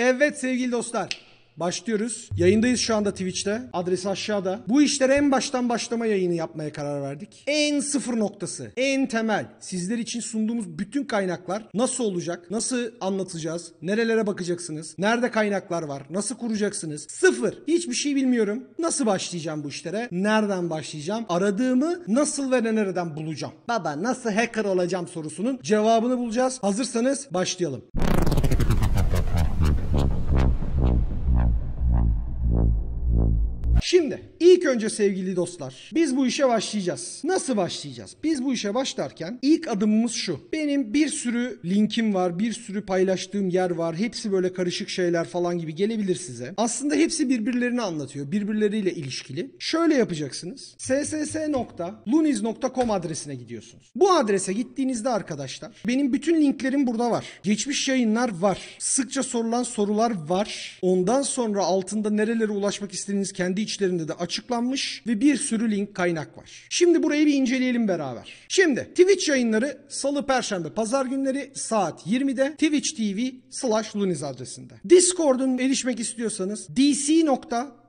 Evet sevgili dostlar. Başlıyoruz. Yayındayız şu anda Twitch'te. Adresi aşağıda. Bu işlere en baştan başlama yayını yapmaya karar verdik. En sıfır noktası, en temel, sizler için sunduğumuz bütün kaynaklar nasıl olacak, nasıl anlatacağız, nerelere bakacaksınız, nerede kaynaklar var, nasıl kuracaksınız. Sıfır. Hiçbir şey bilmiyorum. Nasıl başlayacağım bu işlere? Nereden başlayacağım? Aradığımı nasıl ve nereden bulacağım? Baba nasıl hacker olacağım sorusunun cevabını bulacağız. Hazırsanız başlayalım. İlk önce sevgili dostlar biz bu işe başlayacağız. Nasıl başlayacağız? Biz bu işe başlarken ilk adımımız şu. Benim bir sürü linkim var, bir sürü paylaştığım yer var. Hepsi böyle karışık şeyler falan gibi gelebilir size. Aslında hepsi birbirlerini anlatıyor. Birbirleriyle ilişkili. Şöyle yapacaksınız. sss.luniz.com adresine gidiyorsunuz. Bu adrese gittiğinizde arkadaşlar benim bütün linklerim burada var. Geçmiş yayınlar var. Sıkça sorulan sorular var. Ondan sonra altında nerelere ulaşmak istediğiniz kendi içlerinde de açık açıklanmış ve bir sürü link kaynak var. Şimdi burayı bir inceleyelim beraber. Şimdi Twitch yayınları salı, perşembe, pazar günleri saat 20'de Twitch TV slash Luniz adresinde. Discord'un erişmek istiyorsanız dc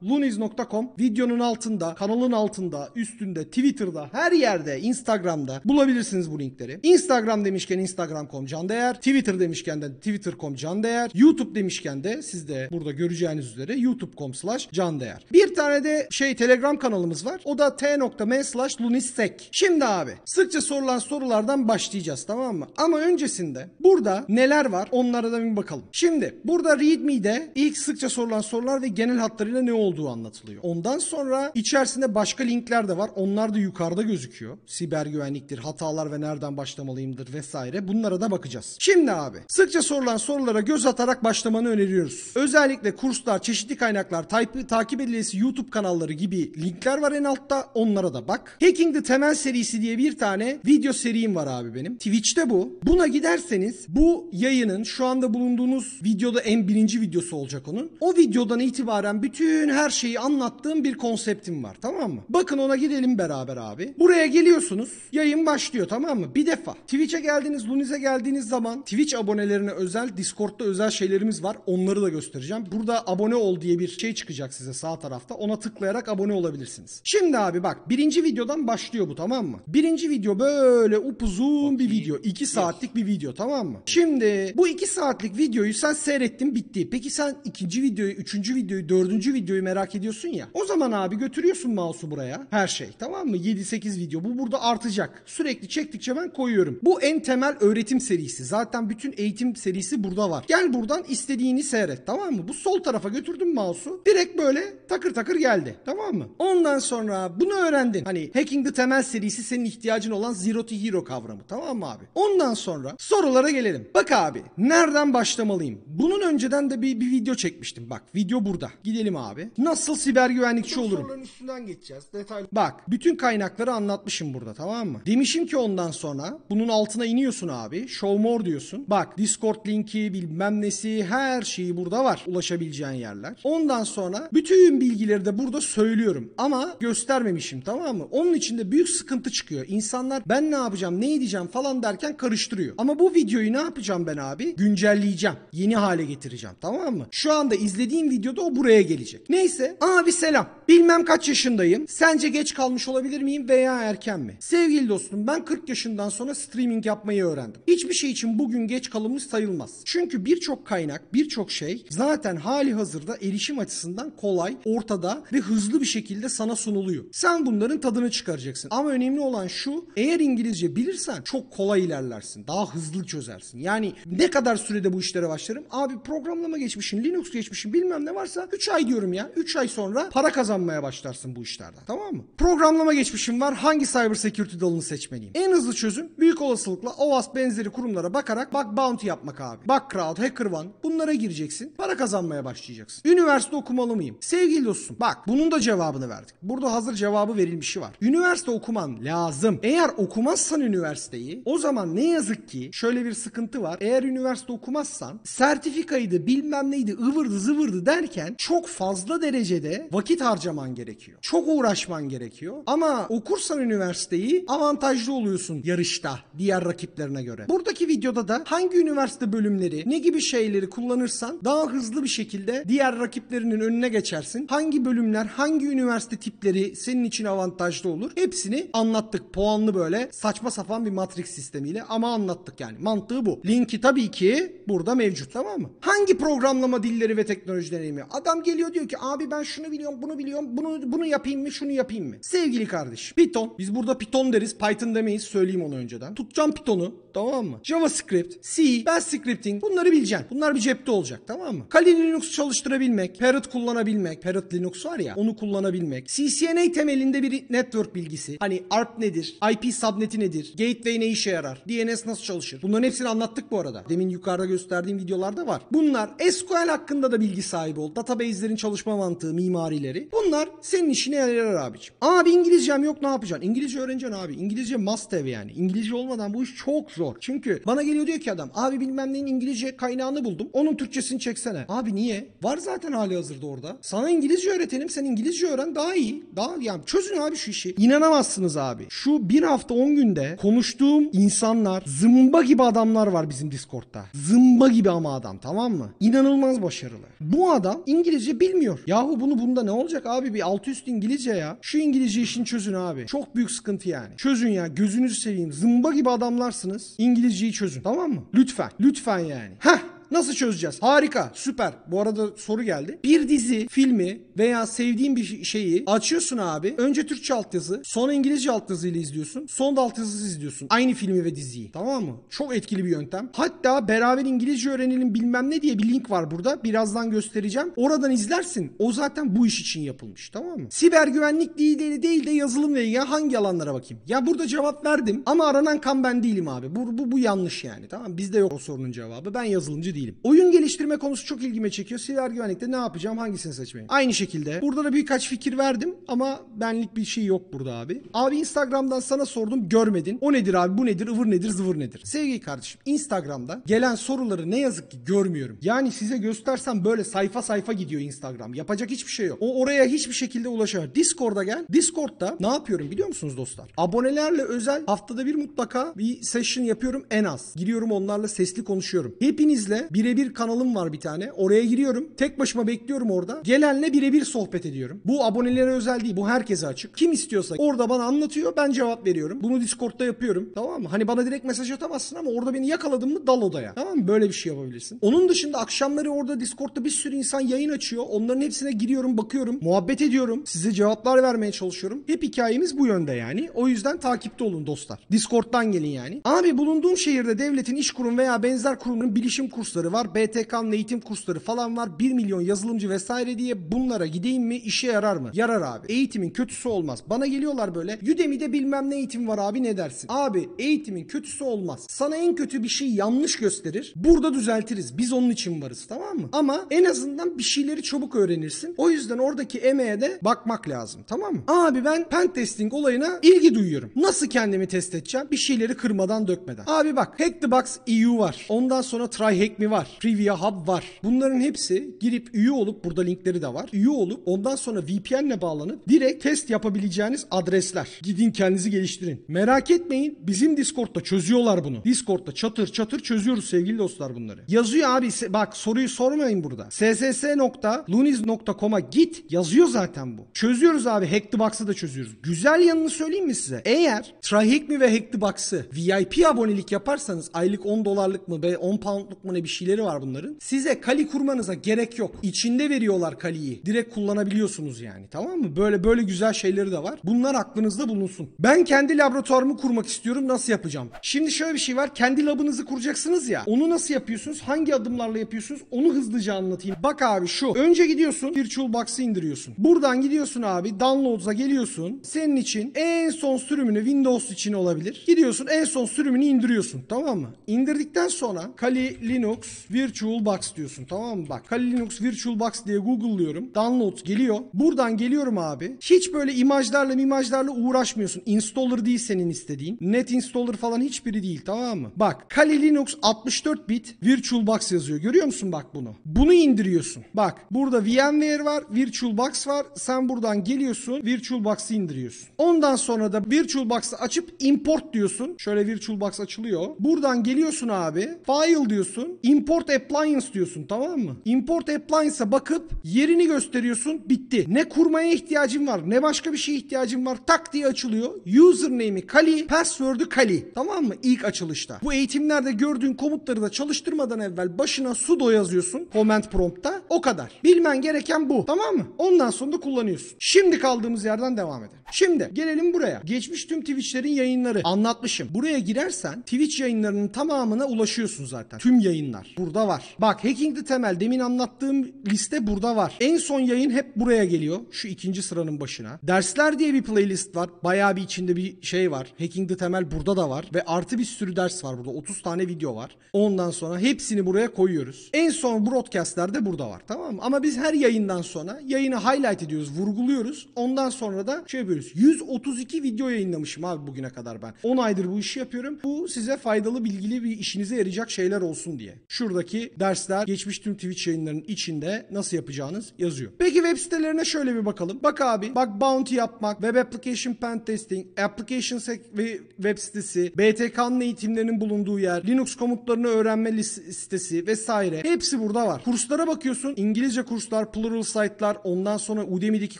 luniz.com videonun altında, kanalın altında, üstünde, Twitter'da, her yerde, Instagram'da bulabilirsiniz bu linkleri. Instagram demişken instagram.com can değer. Twitter demişken de twitter.com can değer. YouTube demişken de siz de burada göreceğiniz üzere youtube.com slash can değer. Bir tane de şey Telegram kanalımız var. O da t.me slash lunissek. Şimdi abi sıkça sorulan sorulardan başlayacağız tamam mı? Ama öncesinde burada neler var onlara da bir bakalım. Şimdi burada readme'de ilk sıkça sorulan sorular ve genel hatlarıyla ne oldu? olduğu anlatılıyor. Ondan sonra içerisinde başka linkler de var. Onlar da yukarıda gözüküyor. Siber güvenliktir, hatalar ve nereden başlamalıyımdır vesaire. Bunlara da bakacağız. Şimdi abi sıkça sorulan sorulara göz atarak başlamanı öneriyoruz. Özellikle kurslar, çeşitli kaynaklar, type, takip edilesi YouTube kanalları gibi linkler var en altta. Onlara da bak. Hacking the Temel serisi diye bir tane video serim var abi benim. Twitch'te bu. Buna giderseniz bu yayının şu anda bulunduğunuz videoda en birinci videosu olacak onun. O videodan itibaren bütün her her şeyi anlattığım bir konseptim var tamam mı? Bakın ona gidelim beraber abi. Buraya geliyorsunuz. Yayın başlıyor tamam mı? Bir defa. Twitch'e geldiğiniz, lunize geldiğiniz zaman Twitch abonelerine özel, Discord'da özel şeylerimiz var. Onları da göstereceğim. Burada abone ol diye bir şey çıkacak size sağ tarafta. Ona tıklayarak abone olabilirsiniz. Şimdi abi bak birinci videodan başlıyor bu tamam mı? Birinci video böyle upuzun bir video. 2 saatlik bir video tamam mı? Şimdi bu 2 saatlik videoyu sen seyrettin bitti. Peki sen ikinci videoyu, üçüncü videoyu, dördüncü videoyu merak ediyorsun ya. O zaman abi götürüyorsun mouse'u buraya. Her şey tamam mı? 7-8 video. Bu burada artacak. Sürekli çektikçe ben koyuyorum. Bu en temel öğretim serisi. Zaten bütün eğitim serisi burada var. Gel buradan istediğini seyret tamam mı? Bu sol tarafa götürdüm mouse'u. Direkt böyle takır takır geldi. Tamam mı? Ondan sonra bunu öğrendin. Hani Hacking the Temel serisi senin ihtiyacın olan Zero to Hero kavramı. Tamam mı abi? Ondan sonra sorulara gelelim. Bak abi nereden başlamalıyım? Bunun önceden de bir, bir video çekmiştim. Bak video burada. Gidelim abi. Nasıl siber güvenlikçi olurum? Soruların üstünden geçeceğiz. Detaylı. Bak bütün kaynakları anlatmışım burada tamam mı? Demişim ki ondan sonra bunun altına iniyorsun abi. Show more diyorsun. Bak Discord linki bilmem nesi her şeyi burada var. Ulaşabileceğin yerler. Ondan sonra bütün bilgileri de burada söylüyorum. Ama göstermemişim tamam mı? Onun içinde büyük sıkıntı çıkıyor. İnsanlar ben ne yapacağım ne edeceğim falan derken karıştırıyor. Ama bu videoyu ne yapacağım ben abi? Güncelleyeceğim. Yeni hale getireceğim tamam mı? Şu anda izlediğim videoda o buraya gelecek. Neyse Neyse abi selam. Bilmem kaç yaşındayım. Sence geç kalmış olabilir miyim veya erken mi? Sevgili dostum ben 40 yaşından sonra streaming yapmayı öğrendim. Hiçbir şey için bugün geç kalınmış sayılmaz. Çünkü birçok kaynak, birçok şey zaten hali hazırda erişim açısından kolay, ortada ve hızlı bir şekilde sana sunuluyor. Sen bunların tadını çıkaracaksın. Ama önemli olan şu, eğer İngilizce bilirsen çok kolay ilerlersin. Daha hızlı çözersin. Yani ne kadar sürede bu işlere başlarım? Abi programlama geçmişin, Linux geçmişin bilmem ne varsa 3 ay diyorum ya. 3 ay sonra para kazanmaya başlarsın bu işlerden. Tamam mı? Programlama geçmişim var. Hangi cyber security dalını seçmeliyim? En hızlı çözüm büyük olasılıkla OWASP benzeri kurumlara bakarak bug bounty yapmak abi. Bug crowd, HackerOne bunlara gireceksin. Para kazanmaya başlayacaksın. Üniversite okumalı mıyım? Sevgili dostum bak bunun da cevabını verdik. Burada hazır cevabı verilmişi var. Üniversite okuman lazım. Eğer okumazsan üniversiteyi o zaman ne yazık ki şöyle bir sıkıntı var. Eğer üniversite okumazsan sertifikaydı bilmem neydi ıvırdı zıvırdı derken çok fazla derecede vakit harcaman gerekiyor. Çok uğraşman gerekiyor. Ama okursan üniversiteyi avantajlı oluyorsun yarışta diğer rakiplerine göre. Buradaki videoda da hangi üniversite bölümleri, ne gibi şeyleri kullanırsan daha hızlı bir şekilde diğer rakiplerinin önüne geçersin. Hangi bölümler, hangi üniversite tipleri senin için avantajlı olur? Hepsini anlattık. Puanlı böyle saçma sapan bir matrik sistemiyle ama anlattık yani. Mantığı bu. Linki tabii ki burada mevcut tamam mı? Hangi programlama dilleri ve teknolojileri mi? Adam geliyor diyor ki abi ben şunu biliyorum, bunu biliyorum, bunu bunu yapayım mı, şunu yapayım mı? Sevgili kardeş, Python. Biz burada Python deriz, Python demeyiz. Söyleyeyim onu önceden. Tutacağım Python'u, tamam mı? JavaScript, C, Bash Scripting bunları bileceksin. Bunlar bir cepte olacak, tamam mı? Kali Linux çalıştırabilmek, Parrot kullanabilmek, Parrot Linux var ya, onu kullanabilmek. CCNA temelinde bir network bilgisi. Hani ARP nedir? IP subneti nedir? Gateway ne işe yarar? DNS nasıl çalışır? Bunların hepsini anlattık bu arada. Demin yukarıda gösterdiğim videolarda var. Bunlar SQL hakkında da bilgi sahibi ol. Database'lerin çalışma mantığı, mimarileri. Bunlar senin işine yarar abiciğim. Abi İngilizcem yok ne yapacaksın? İngilizce öğreneceksin abi. İngilizce must have yani. İngilizce olmadan bu iş çok zor. Çünkü bana geliyor diyor ki adam abi bilmem neyin İngilizce kaynağını buldum. Onun Türkçesini çeksene. Abi niye? Var zaten hali hazırda orada. Sana İngilizce öğretelim. Sen İngilizce öğren daha iyi. Daha yani çözün abi şu işi. İnanamazsınız abi. Şu bir hafta 10 günde konuştuğum insanlar zımba gibi adamlar var bizim Discord'da. Zımba gibi ama adam tamam mı? İnanılmaz başarılı. Bu adam İngilizce bilmiyor. Yahu bunu bunda ne olacak abi? Bir altı üst İngilizce ya. Şu İngilizce işini çözün abi. Çok büyük sıkıntı yani. Çözün ya. Gözünüzü seveyim. Zımba gibi adamlarsınız. İngilizceyi çözün. Tamam mı? Lütfen. Lütfen yani. Heh. Nasıl çözeceğiz? Harika, süper. Bu arada soru geldi. Bir dizi, filmi veya sevdiğin bir şeyi açıyorsun abi. Önce Türkçe altyazı, sonra İngilizce altyazıyla izliyorsun. Son da altyazısız izliyorsun. Aynı filmi ve diziyi. Tamam mı? Çok etkili bir yöntem. Hatta beraber İngilizce öğrenelim bilmem ne diye bir link var burada. Birazdan göstereceğim. Oradan izlersin. O zaten bu iş için yapılmış. Tamam mı? Siber güvenlik değil de, değil de yazılım ve ilgili hangi alanlara bakayım? Ya burada cevap verdim ama aranan kan ben değilim abi. Bu, bu, bu yanlış yani. Tamam Bizde yok o sorunun cevabı. Ben yazılımcı değilim değilim. Oyun geliştirme konusu çok ilgime çekiyor. Siber güvenlikte ne yapacağım hangisini seçmeyeyim. Aynı şekilde burada da birkaç fikir verdim ama benlik bir şey yok burada abi. Abi Instagram'dan sana sordum görmedin. O nedir abi bu nedir ıvır nedir zıvır nedir. Sevgili kardeşim Instagram'da gelen soruları ne yazık ki görmüyorum. Yani size göstersem böyle sayfa sayfa gidiyor Instagram. Yapacak hiçbir şey yok. O oraya hiçbir şekilde ulaşamıyor. Discord'a gel. Discord'da ne yapıyorum biliyor musunuz dostlar? Abonelerle özel haftada bir mutlaka bir session yapıyorum en az. Giriyorum onlarla sesli konuşuyorum. Hepinizle birebir kanalım var bir tane. Oraya giriyorum. Tek başıma bekliyorum orada. Gelenle birebir sohbet ediyorum. Bu abonelere özel değil. Bu herkese açık. Kim istiyorsa orada bana anlatıyor. Ben cevap veriyorum. Bunu Discord'da yapıyorum. Tamam mı? Hani bana direkt mesaj atamazsın ama orada beni yakaladın mı dal odaya. Tamam mı? Böyle bir şey yapabilirsin. Onun dışında akşamları orada Discord'da bir sürü insan yayın açıyor. Onların hepsine giriyorum, bakıyorum. Muhabbet ediyorum. Size cevaplar vermeye çalışıyorum. Hep hikayemiz bu yönde yani. O yüzden takipte olun dostlar. Discord'dan gelin yani. Abi bulunduğum şehirde devletin iş kurum veya benzer kurumların bilişim kursları kursları var. BTK'nın eğitim kursları falan var. 1 milyon yazılımcı vesaire diye bunlara gideyim mi? işe yarar mı? Yarar abi. Eğitimin kötüsü olmaz. Bana geliyorlar böyle. Udemy'de bilmem ne eğitim var abi ne dersin? Abi eğitimin kötüsü olmaz. Sana en kötü bir şey yanlış gösterir. Burada düzeltiriz. Biz onun için varız tamam mı? Ama en azından bir şeyleri çabuk öğrenirsin. O yüzden oradaki emeğe de bakmak lazım tamam mı? Abi ben pen testing olayına ilgi duyuyorum. Nasıl kendimi test edeceğim? Bir şeyleri kırmadan dökmeden. Abi bak Hack the Box EU var. Ondan sonra Try Hack Me linkleri var. Trivia Hub var. Bunların hepsi girip üye olup burada linkleri de var. Üye olup ondan sonra VPN ile bağlanıp direkt test yapabileceğiniz adresler. Gidin kendinizi geliştirin. Merak etmeyin bizim Discord'da çözüyorlar bunu. Discord'da çatır çatır çözüyoruz sevgili dostlar bunları. Yazıyor abi bak soruyu sormayın burada. sss.luniz.com'a git yazıyor zaten bu. Çözüyoruz abi Hack the Box'ı da çözüyoruz. Güzel yanını söyleyeyim mi size? Eğer TryHack ve Hack the Box'ı VIP abonelik yaparsanız aylık 10 dolarlık mı be 10 poundluk mu ne bir şey şeyleri var bunların. Size kali kurmanıza gerek yok. İçinde veriyorlar kaliyi. Direkt kullanabiliyorsunuz yani. Tamam mı? Böyle böyle güzel şeyleri de var. Bunlar aklınızda bulunsun. Ben kendi laboratuvarımı kurmak istiyorum. Nasıl yapacağım? Şimdi şöyle bir şey var. Kendi labınızı kuracaksınız ya. Onu nasıl yapıyorsunuz? Hangi adımlarla yapıyorsunuz? Onu hızlıca anlatayım. Bak abi şu. Önce gidiyorsun. Virtual Box'ı indiriyorsun. Buradan gidiyorsun abi. Downloads'a geliyorsun. Senin için en son sürümünü Windows için olabilir. Gidiyorsun en son sürümünü indiriyorsun. Tamam mı? İndirdikten sonra Kali Linux Linux Virtual Box diyorsun tamam mı bak. Kali Linux Virtual Box diye Google'lıyorum. Download geliyor. Buradan geliyorum abi. Hiç böyle imajlarla imajlarla uğraşmıyorsun. Installer değil senin istediğin. Net installer falan hiçbiri değil tamam mı? Bak Kali Linux 64 bit Virtual Box yazıyor. Görüyor musun bak bunu? Bunu indiriyorsun. Bak burada VMware var, Virtual Box var. Sen buradan geliyorsun, Virtual VirtualBox'ı indiriyorsun. Ondan sonra da Virtual VirtualBox'ı açıp import diyorsun. Şöyle Virtual Box açılıyor. Buradan geliyorsun abi. File diyorsun. Import appliance diyorsun tamam mı? Import appliance'a bakıp yerini gösteriyorsun. Bitti. Ne kurmaya ihtiyacın var ne başka bir şeye ihtiyacın var. Tak diye açılıyor. Username'i Kali, password'u Kali. Tamam mı? İlk açılışta. Bu eğitimlerde gördüğün komutları da çalıştırmadan evvel başına sudo yazıyorsun. Command prompt'ta. O kadar. Bilmen gereken bu. Tamam mı? Ondan sonra da kullanıyorsun. Şimdi kaldığımız yerden devam edelim. Şimdi gelelim buraya. Geçmiş tüm Twitch'lerin yayınları. Anlatmışım. Buraya girersen Twitch yayınlarının tamamına ulaşıyorsun zaten. Tüm yayınlar bunlar. Burada var. Bak Hacking de Temel demin anlattığım liste burada var. En son yayın hep buraya geliyor. Şu ikinci sıranın başına. Dersler diye bir playlist var. Bayağı bir içinde bir şey var. Hacking de Temel burada da var. Ve artı bir sürü ders var burada. 30 tane video var. Ondan sonra hepsini buraya koyuyoruz. En son broadcastler de burada var. Tamam mı? Ama biz her yayından sonra yayını highlight ediyoruz. Vurguluyoruz. Ondan sonra da şey yapıyoruz. 132 video yayınlamışım abi bugüne kadar ben. 10 aydır bu işi yapıyorum. Bu size faydalı bilgili bir işinize yarayacak şeyler olsun diye. Şuradaki dersler geçmiş tüm Twitch yayınlarının içinde nasıl yapacağınız yazıyor. Peki web sitelerine şöyle bir bakalım. Bak abi bak bounty yapmak, web application pen testing, application ve web sitesi, BTK'nın eğitimlerinin bulunduğu yer, Linux komutlarını öğrenme listesi vesaire. Hepsi burada var. Kurslara bakıyorsun. İngilizce kurslar, plural site'lar, ondan sonra Udemy'deki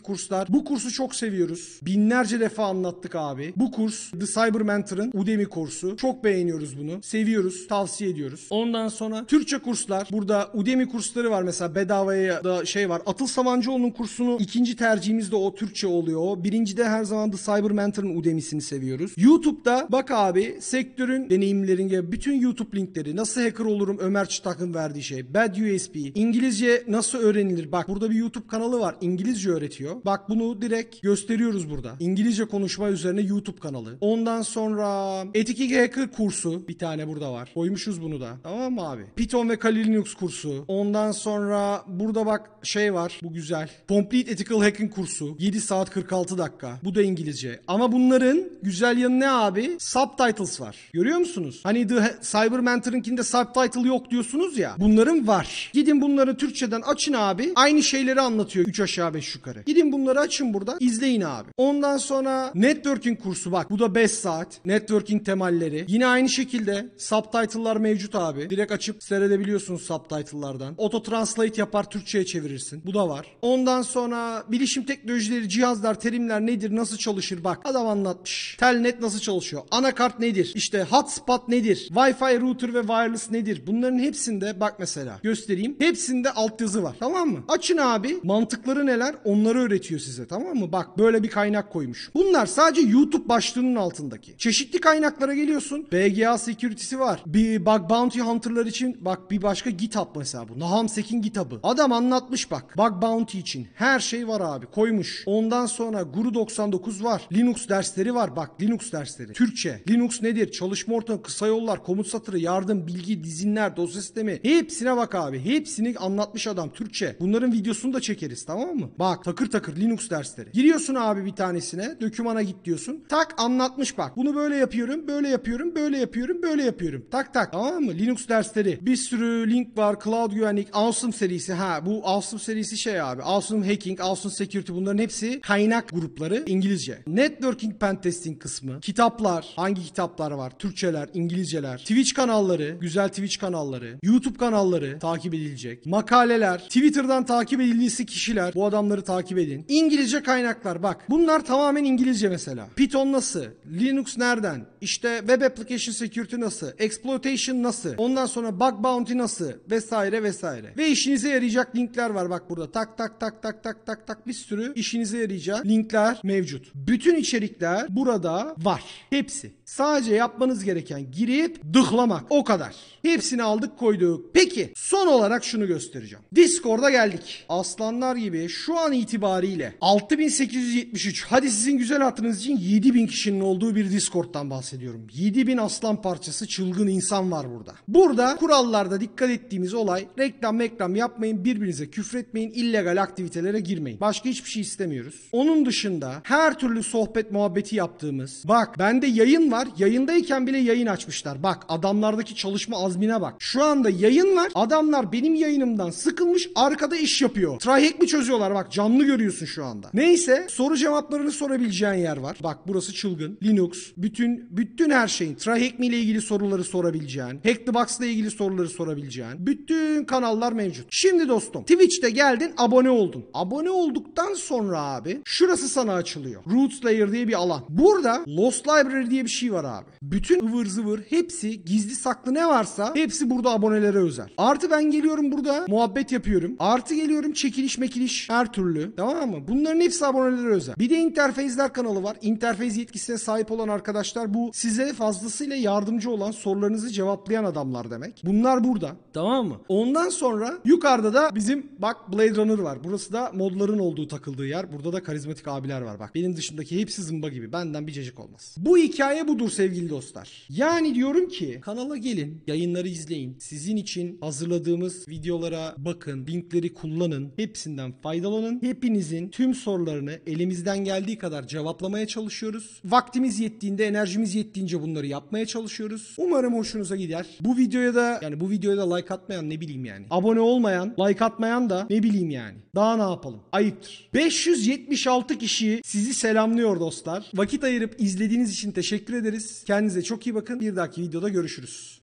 kurslar. Bu kursu çok seviyoruz. Binlerce defa anlattık abi. Bu kurs The Cyber Mentor'ın Udemy kursu. Çok beğeniyoruz bunu. Seviyoruz, tavsiye ediyoruz. Ondan sonra Türkçe kurslar. Burada Udemy kursları var mesela bedavaya da şey var. Atıl Savancıoğlu'nun kursunu ikinci tercihimiz de o Türkçe oluyor. Birinci de her zaman The Cyber Mentor'ın Udemy'sini seviyoruz. YouTube'da bak abi sektörün deneyimlerin gibi bütün YouTube linkleri nasıl hacker olurum Ömer Çıtak'ın verdiği şey. Bad USB. İngilizce nasıl öğrenilir? Bak burada bir YouTube kanalı var. İngilizce öğretiyor. Bak bunu direkt gösteriyoruz burada. İngilizce konuşma üzerine YouTube kanalı. Ondan sonra Etik Hacker kursu bir tane burada var. Koymuşuz bunu da. Tamam mı abi? Python ve Kali Linux kursu. Ondan sonra burada bak şey var. Bu güzel. Complete Ethical Hacking kursu. 7 saat 46 dakika. Bu da İngilizce. Ama bunların güzel yanı ne abi? Subtitles var. Görüyor musunuz? Hani The Cyber Mentor'ınkinde subtitle yok diyorsunuz ya. Bunların var. Gidin bunları Türkçeden açın abi. Aynı şeyleri anlatıyor 3 aşağı 5 yukarı. Gidin bunları açın burada. izleyin abi. Ondan sonra networking kursu bak. Bu da 5 saat. Networking temelleri. Yine aynı şekilde subtitle'lar mevcut abi. Direkt açıp Seyredebiliyorsun subtitle'lardan. Auto translate yapar Türkçe'ye çevirirsin. Bu da var. Ondan sonra bilişim teknolojileri, cihazlar, terimler nedir, nasıl çalışır bak. Adam anlatmış. Telnet nasıl çalışıyor? Anakart nedir? İşte hotspot nedir? Wi-Fi router ve wireless nedir? Bunların hepsinde bak mesela göstereyim. Hepsinde altyazı var. Tamam mı? Açın abi. Mantıkları neler? Onları öğretiyor size. Tamam mı? Bak böyle bir kaynak koymuş. Bunlar sadece YouTube başlığının altındaki. Çeşitli kaynaklara geliyorsun. BGA Security'si var. Bir Bug Bounty Hunter'lar için için bak bir başka GitHub mesela bu. Naham Sekin GitHub'ı. Adam anlatmış bak. Bug bounty için her şey var abi koymuş. Ondan sonra Guru 99 var. Linux dersleri var bak Linux dersleri. Türkçe. Linux nedir? Çalışma ortamı, kısa yollar, komut satırı, yardım, bilgi, dizinler, dosya sistemi. Hepsine bak abi. Hepsini anlatmış adam Türkçe. Bunların videosunu da çekeriz tamam mı? Bak takır takır Linux dersleri. Giriyorsun abi bir tanesine. Dökümana git diyorsun. Tak anlatmış bak. Bunu böyle yapıyorum, böyle yapıyorum, böyle yapıyorum, böyle yapıyorum. Tak tak tamam mı? Linux dersleri geldi. Bir sürü link var. Cloud güvenlik, Awesome serisi. Ha bu Awesome serisi şey abi. Awesome Hacking, Awesome Security bunların hepsi kaynak grupları İngilizce. Networking Pentesting kısmı. Kitaplar. Hangi kitaplar var? Türkçeler, İngilizceler. Twitch kanalları. Güzel Twitch kanalları. YouTube kanalları takip edilecek. Makaleler. Twitter'dan takip edildiğisi kişiler. Bu adamları takip edin. İngilizce kaynaklar bak. Bunlar tamamen İngilizce mesela. Python nasıl? Linux nereden? İşte Web Application Security nasıl? Exploitation nasıl? Ondan sonra bug bounty nasıl vesaire vesaire. Ve işinize yarayacak linkler var bak burada. Tak tak tak tak tak tak tak bir sürü işinize yarayacak linkler mevcut. Bütün içerikler burada var. Hepsi. Sadece yapmanız gereken girip dıklamak. O kadar. Hepsini aldık koyduk. Peki son olarak şunu göstereceğim. Discord'a geldik. Aslanlar gibi şu an itibariyle 6873 hadi sizin güzel hatırınız için 7000 kişinin olduğu bir Discord'dan bahsediyorum. 7000 aslan parçası çılgın insan var burada. Burada kurallarda dikkat ettiğimiz olay reklam reklam yapmayın birbirinize küfretmeyin illegal aktivitelere girmeyin. Başka hiçbir şey istemiyoruz. Onun dışında her türlü sohbet muhabbeti yaptığımız bak bende yayın var adamlar yayındayken bile yayın açmışlar. Bak adamlardaki çalışma azmine bak. Şu anda yayın var. Adamlar benim yayınımdan sıkılmış arkada iş yapıyor. Tryhack mi çözüyorlar bak canlı görüyorsun şu anda. Neyse soru cevaplarını sorabileceğin yer var. Bak burası çılgın. Linux. Bütün bütün her şeyin. Tryhack mi ile ilgili soruları sorabileceğin. Hack the ile ilgili soruları sorabileceğin. Bütün kanallar mevcut. Şimdi dostum Twitch'te geldin abone oldun. Abone olduktan sonra abi şurası sana açılıyor. Roots Layer diye bir alan. Burada Lost Library diye bir şey şey var abi. Bütün ıvır zıvır hepsi gizli saklı ne varsa hepsi burada abonelere özel. Artı ben geliyorum burada muhabbet yapıyorum. Artı geliyorum çekiliş mekiliş her türlü. Tamam mı? Bunların hepsi abonelere özel. Bir de interfezler kanalı var. Interfez yetkisine sahip olan arkadaşlar bu size fazlasıyla yardımcı olan sorularınızı cevaplayan adamlar demek. Bunlar burada. Tamam mı? Ondan sonra yukarıda da bizim bak Blade Runner var. Burası da modların olduğu takıldığı yer. Burada da karizmatik abiler var. Bak benim dışındaki hepsi zımba gibi. Benden bir cacık olmaz. Bu hikaye budur budur sevgili dostlar. Yani diyorum ki kanala gelin, yayınları izleyin. Sizin için hazırladığımız videolara bakın, linkleri kullanın. Hepsinden faydalanın. Hepinizin tüm sorularını elimizden geldiği kadar cevaplamaya çalışıyoruz. Vaktimiz yettiğinde, enerjimiz yettiğince bunları yapmaya çalışıyoruz. Umarım hoşunuza gider. Bu videoya da yani bu videoya da like atmayan ne bileyim yani. Abone olmayan, like atmayan da ne bileyim yani. Daha ne yapalım? Ayıptır. 576 kişi sizi selamlıyor dostlar. Vakit ayırıp izlediğiniz için teşekkür ederim ederiz. Kendinize çok iyi bakın. Bir dahaki videoda görüşürüz.